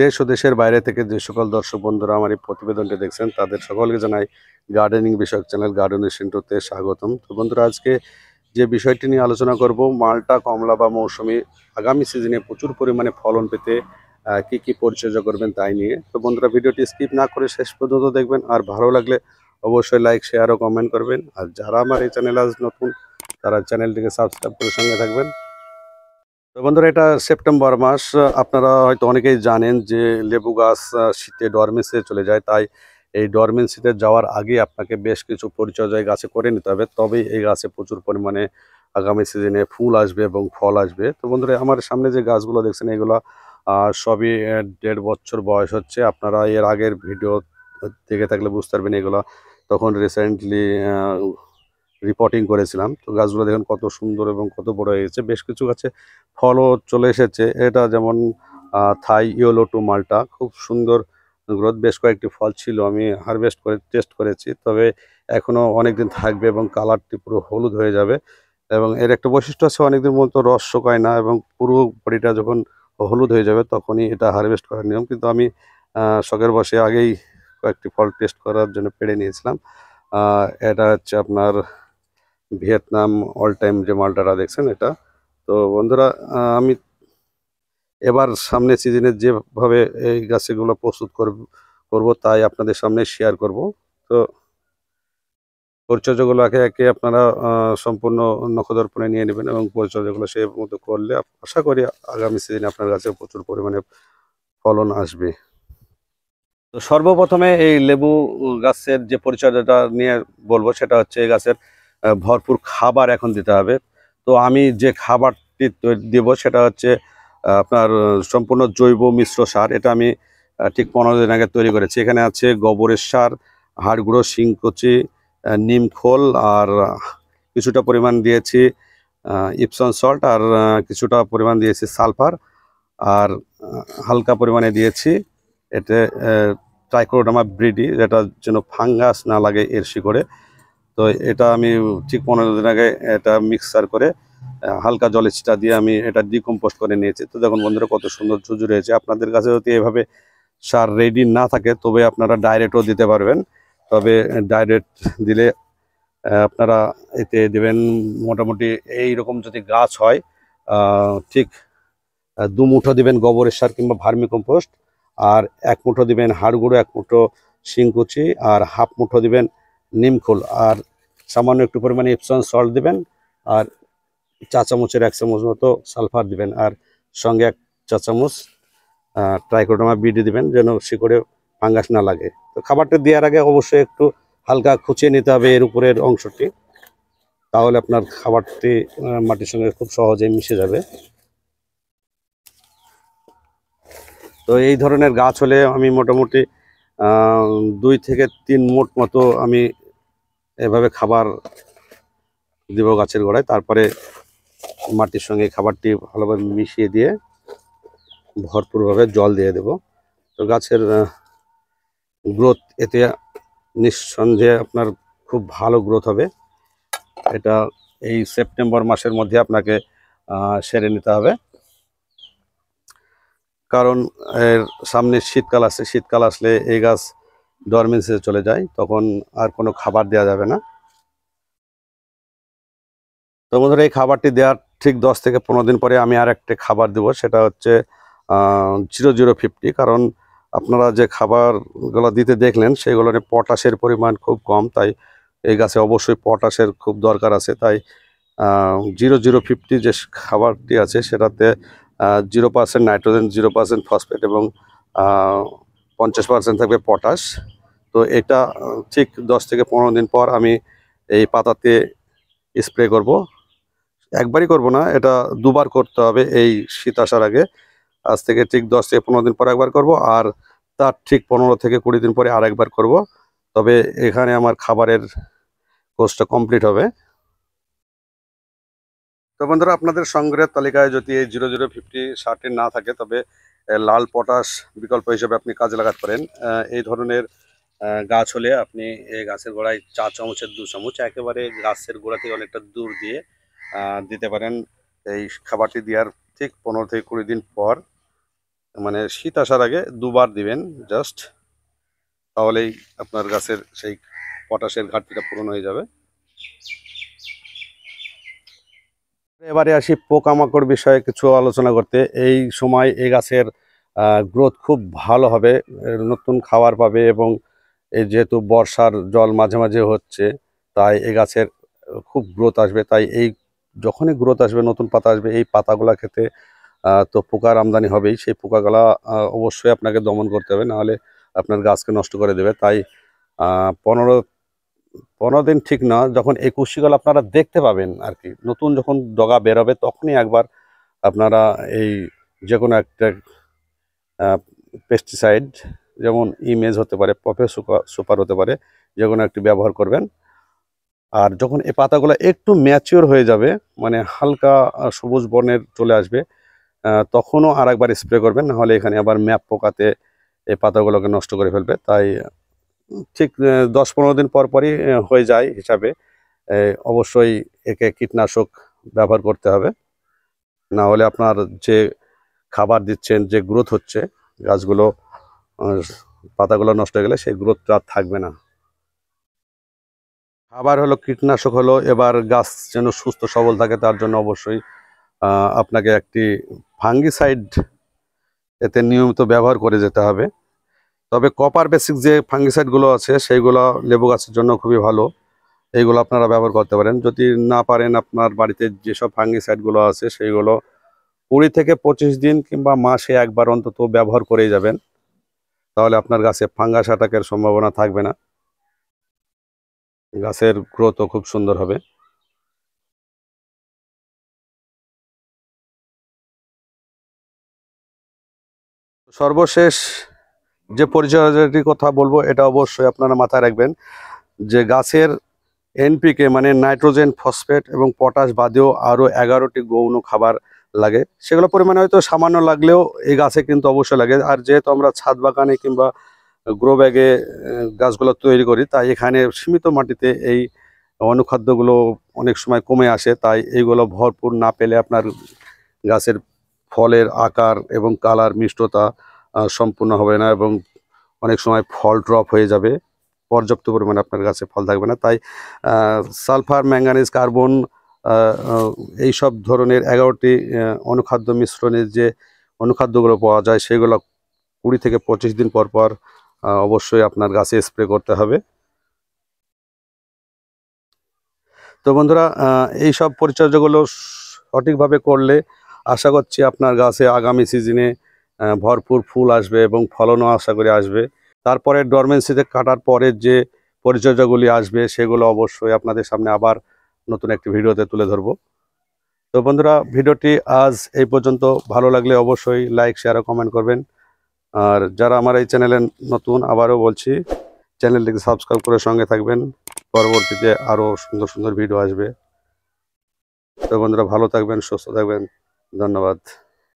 দেশ ও দেশের বাইরে থেকে যে সকল দর্শক বন্ধুরা আমার এই প্রতিবেদনটি দেখছেন তাদের সকলকে জানাই গার্ডেনিং বিষয়ক চ্যানেল গার্ডেন সেন্টারতে স্বাগতম তো বন্ধুরা আজকে যে বিষয়টি নিয়ে আলোচনা করব মালটা কমলা বা মৌসুমি আগামী সিজনে প্রচুর পরিমাণে ফলন পেতে কি কি পরিচর্যা করবেন তাই নিয়ে তো বন্ধুরা ভিডিওটি স্কিপ না করে শেষ পর্যন্ত দেখবেন আর ভালো লাগলে অবশ্যই লাইক শেয়ার ও কমেন্ট করবেন আর যারা আমার এই চ্যানেল আজ নতুন তারা চ্যানেলটিকে সাবস্ক্রাইব করে সঙ্গে থাকবেন তো বন্ধুরা এটা সেপ্টেম্বর মাস আপনারা হয়তো অনেকেই জানেন যে লেবু গাছ শীতে ডরমেন্সে চলে যায় তাই এই ডরমেন্সিতে যাওয়ার আগে আপনাকে বেশ কিছু পরিচর্যায় গাছে করে নিতে হবে তবেই এই গাছে প্রচুর পরিমাণে আগামী সিজনে ফুল আসবে এবং ফল আসবে তো বন্ধুরা আমার সামনে যে গাছগুলো দেখছেন এগুলো সবই দেড় বছর বয়স হচ্ছে আপনারা এর আগের ভিডিও দেখে থাকলে বুঝতে পারবেন এগুলো তখন রিসেন্টলি রিপোর্টিং করেছিলাম তো গাছগুলো দেখুন কত সুন্দর এবং কত বড় হয়েছে বেশ কিছু গাছে ফলও চলে এসেছে এটা যেমন থাই ইয়েলো টু মালটা খুব সুন্দর গ্রোথ বেশ কয়েকটি ফল ছিল আমি হারভেস্ট করে টেস্ট করেছি তবে এখনও অনেকদিন থাকবে এবং কালারটি পুরো হলুদ হয়ে যাবে এবং এর একটা বৈশিষ্ট্য আছে অনেকদিন মতো রস শোকায় না এবং পুরো বডিটা যখন হলুদ হয়ে যাবে তখনই এটা হারভেস্ট করার নিয়ম কিন্তু আমি শখের বসে আগেই কয়েকটি ফল টেস্ট করার জন্য পেড়ে নিয়েছিলাম এটা হচ্ছে আপনার ভিয়েতনাম অল টাইম যে মালটারা দেখছেন এটা তো বন্ধুরা আমি এবার সামনে সিজনে যেভাবে এই গাছেগুলো প্রস্তুত করব তাই আপনাদের সামনে শেয়ার করব তো পরিচর্যাগুলো একে একে আপনারা সম্পূর্ণ নখদর্পণে নিয়ে নেবেন এবং পরিচর্যাগুলো সেই মতো করলে আশা করি আগামী সিজনে আপনার কাছে প্রচুর পরিমাণে ফলন আসবে তো সর্বপ্রথমে এই লেবু গাছের যে পরিচর্যাটা নিয়ে বলবো সেটা হচ্ছে এই গাছের ভরপুর খাবার এখন দিতে হবে তো আমি যে খাবারটি দেব সেটা হচ্ছে আপনার সম্পূর্ণ জৈব মিশ্র সার এটা আমি ঠিক পনেরো দিন আগে তৈরি করেছি এখানে আছে গোবরের সার হাড় গুঁড়ো শিংকুচি নিমখোল আর কিছুটা পরিমাণ দিয়েছি ইপসন সল্ট আর কিছুটা পরিমাণ দিয়েছি সালফার আর হালকা পরিমাণে দিয়েছি এতে ট্রাইক্রোডামা ব্রিডি যেটা যেন ফাঙ্গাস না লাগে এর শিকড়ে তো এটা আমি ঠিক পনেরো দিন আগে এটা মিক্সার করে হালকা জলে ছিটা দিয়ে আমি এটা ডিকম্পোস্ট করে নিয়েছি তো দেখুন বন্ধুরা কত সুন্দর চুজু রয়েছে আপনাদের কাছে যদি এভাবে সার রেডি না থাকে তবে আপনারা ডাইরেক্টও দিতে পারবেন তবে ডাইরেক্ট দিলে আপনারা এতে দেবেন মোটামুটি এই রকম যদি গাছ হয় ঠিক দু মুঠো দেবেন গোবরের সার কিংবা ভার্মি কম্পোস্ট আর এক মুঠো দেবেন হাড়গুঁড়ো এক মুঠো শিংকুচি আর হাফ মুঠো দেবেন নিমখোল আর সামান্য একটু পরিমাণে ইপসন সল্ট দেবেন আর চা চামচের এক চামচ মতো সালফার দিবেন আর সঙ্গে এক চা চামচ ট্রাইকোডোমা বিডি দিবেন যেন শিকড়ে ফাঙ্গাস না লাগে তো খাবারটা দেওয়ার আগে অবশ্যই একটু হালকা খুঁচিয়ে নিতে হবে এর উপরের অংশটি তাহলে আপনার খাবারটি মাটির সঙ্গে খুব সহজে মিশে যাবে তো এই ধরনের গাছ হলে আমি মোটামুটি দুই থেকে তিন মোট মতো আমি এভাবে খাবার দেব গাছের গোড়ায় তারপরে মাটির সঙ্গে খাবারটি ভালোভাবে মিশিয়ে দিয়ে ভরপুরভাবে জল দিয়ে দেব তো গাছের গ্রোথ এতে নিঃসন্দেহে আপনার খুব ভালো গ্রোথ হবে এটা এই সেপ্টেম্বর মাসের মধ্যে আপনাকে সেরে নিতে হবে কারণ এর সামনে শীতকাল আসে শীতকাল আসলে এই গাছ ডরমেন্সে চলে যায় তখন আর কোনো খাবার দেওয়া যাবে না তো বন্ধুরা এই খাবারটি দেওয়ার ঠিক দশ থেকে পনেরো দিন পরে আমি আর একটি খাবার দেব সেটা হচ্ছে জিরো জিরো ফিফটি কারণ আপনারা যে খাবারগুলো দিতে দেখলেন সেগুলো পটাশের পরিমাণ খুব কম তাই এই গাছে অবশ্যই পটাশের খুব দরকার আছে তাই জিরো জিরো ফিফটি যে খাবারটি আছে সেটাতে zero percent nitrogen zero percent phosphate এবং পঞ্চাশ পার্সেন্ট থাকবে পটাশ তো এটা ঠিক দশ থেকে পনেরো দিন পর আমি এই পাতাতে স্প্রে করব। একবারই করব না এটা দুবার করতে হবে এই শীত আসার আগে আজ থেকে ঠিক দশ থেকে পনেরো দিন পর একবার করব আর তার ঠিক পনেরো থেকে কুড়ি দিন পরে আর একবার করব তবে এখানে আমার খাবারের কোর্সটা কমপ্লিট হবে তো বন্ধুরা আপনাদের সংগ্রহের তালিকায় যদি এই জিরো জিরো ফিফটি ষাটের না থাকে তবে লাল পটাশ বিকল্প হিসেবে আপনি কাজে লাগাতে পারেন এই ধরনের গাছ হলে আপনি এই গাছের গোড়ায় চার চামচের দু চামচ একেবারে গাছের গোড়া থেকে অনেকটা দূর দিয়ে দিতে পারেন এই খাবারটি দেওয়ার ঠিক পনেরো থেকে কুড়ি দিন পর মানে শীত আসার আগে দুবার দিবেন জাস্ট তাহলেই আপনার গাছের সেই পটাশের ঘাটতিটা পূরণ হয়ে যাবে এবারে আসি পোকামাকড় বিষয়ে কিছু আলোচনা করতে এই সময় এই গাছের গ্রোথ খুব ভালো হবে নতুন খাবার পাবে এবং এই যেহেতু বর্ষার জল মাঝে মাঝে হচ্ছে তাই এই গাছের খুব গ্রোথ আসবে তাই এই যখনই গ্রোথ আসবে নতুন পাতা আসবে এই পাতাগুলা খেতে তো পোকার আমদানি হবেই সেই পোকাগুলা অবশ্যই আপনাকে দমন করতে হবে নাহলে আপনার গাছকে নষ্ট করে দেবে তাই পনেরো পনেরো দিন ঠিক না যখন এই কুশিকল আপনারা দেখতে পাবেন আর কি নতুন যখন ডগা বেরোবে তখনই একবার আপনারা এই যে কোনো একটা পেস্টিসাইড যেমন ইমেজ হতে পারে পপে সুপার হতে পারে যে কোনো একটি ব্যবহার করবেন আর যখন এই পাতাগুলো একটু ম্যাচিওর হয়ে যাবে মানে হালকা সবুজ বর্ণের চলে আসবে তখনও আর একবার স্প্রে করবেন নাহলে এখানে আবার ম্যাপ পোকাতে এই পাতাগুলোকে নষ্ট করে ফেলবে তাই ঠিক দশ পনেরো দিন পর পরই হয়ে যায় হিসাবে অবশ্যই একে কীটনাশক ব্যবহার করতে হবে না হলে আপনার যে খাবার দিচ্ছেন যে গ্রোথ হচ্ছে গাছগুলো পাতাগুলো নষ্ট হয়ে গেলে সেই গ্রোথটা আর থাকবে না খাবার হলো কীটনাশক হলো এবার গাছ যেন সুস্থ সবল থাকে তার জন্য অবশ্যই আপনাকে একটি ফাঙ্গিসাইড এতে নিয়মিত ব্যবহার করে যেতে হবে তবে কপার বেসিক যে ফাঙ্গিসাইডগুলো আছে সেইগুলো লেবু গাছের জন্য খুবই ভালো এইগুলো আপনারা ব্যবহার করতে পারেন যদি না পারেন আপনার বাড়িতে যেসব ফাঙ্গিসাইডগুলো আছে সেইগুলো কুড়ি থেকে পঁচিশ দিন কিংবা মাসে একবার অন্তত ব্যবহার করেই যাবেন তাহলে আপনার গাছে ফাঙ্গাস অ্যাটাকের সম্ভাবনা থাকবে না গাছের গ্রোথও খুব সুন্দর হবে সর্বশেষ যে পরিচর্যাটির কথা বলবো এটা অবশ্যই আপনারা মাথায় রাখবেন যে গাছের এনপিকে মানে নাইট্রোজেন ফসফেট এবং পটাশ বাদেও আরও এগারোটি গৌণ খাবার লাগে সেগুলো পরিমাণে হয়তো সামান্য লাগলেও এই গাছে কিন্তু অবশ্যই লাগে আর যেহেতু আমরা ছাদ বাগানে কিংবা গ্রো ব্যাগে গাছগুলো তৈরি করি তাই এখানে সীমিত মাটিতে এই অনুখাদ্যগুলো অনেক সময় কমে আসে তাই এইগুলো ভরপুর না পেলে আপনার গাছের ফলের আকার এবং কালার মিষ্টতা সম্পূর্ণ হবে না এবং অনেক সময় ফল ড্রপ হয়ে যাবে পর্যাপ্ত পরিমাণে আপনার গাছে ফল থাকবে না তাই সালফার ম্যাঙ্গানিজ কার্বন এই সব ধরনের এগারোটি অনুখাদ্য মিশ্রণের যে অনুখাদ্যগুলো পাওয়া যায় সেগুলো কুড়ি থেকে পঁচিশ দিন পর পর অবশ্যই আপনার গাছে স্প্রে করতে হবে তো বন্ধুরা এই সব পরিচর্যাগুলো সঠিকভাবে করলে আশা করছি আপনার গাছে আগামী সিজনে ভরপুর ফুল আসবে এবং ফলনও আশা করি আসবে তারপরে ডরমেন্সিতে কাটার পরের যে পরিচর্যাগুলি আসবে সেগুলো অবশ্যই আপনাদের সামনে আবার নতুন একটি ভিডিওতে তুলে ধরব তো বন্ধুরা ভিডিওটি আজ এই পর্যন্ত ভালো লাগলে অবশ্যই লাইক শেয়ার ও কমেন্ট করবেন আর যারা আমার এই চ্যানেলে নতুন আবারও বলছি চ্যানেলটিকে সাবস্ক্রাইব করে সঙ্গে থাকবেন পরবর্তীতে আরও সুন্দর সুন্দর ভিডিও আসবে তো বন্ধুরা ভালো থাকবেন সুস্থ থাকবেন ধন্যবাদ